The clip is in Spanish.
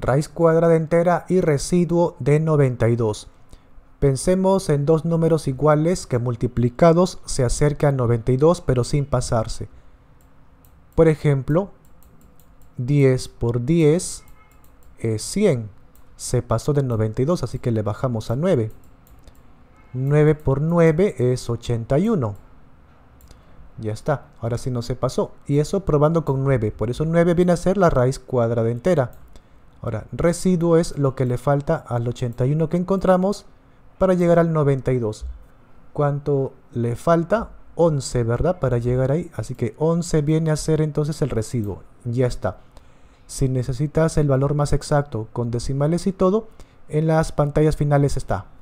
raíz cuadrada entera y residuo de 92. Pensemos en dos números iguales que multiplicados se acercan a 92 pero sin pasarse. Por ejemplo, 10 por 10 es 100. Se pasó de 92, así que le bajamos a 9. 9 por 9 es 81. Ya está, ahora sí no se pasó. Y eso probando con 9, por eso 9 viene a ser la raíz cuadrada entera. Ahora, residuo es lo que le falta al 81 que encontramos para llegar al 92. ¿Cuánto le falta? 11, ¿verdad? Para llegar ahí. Así que 11 viene a ser entonces el residuo. Ya está. Si necesitas el valor más exacto con decimales y todo, en las pantallas finales está.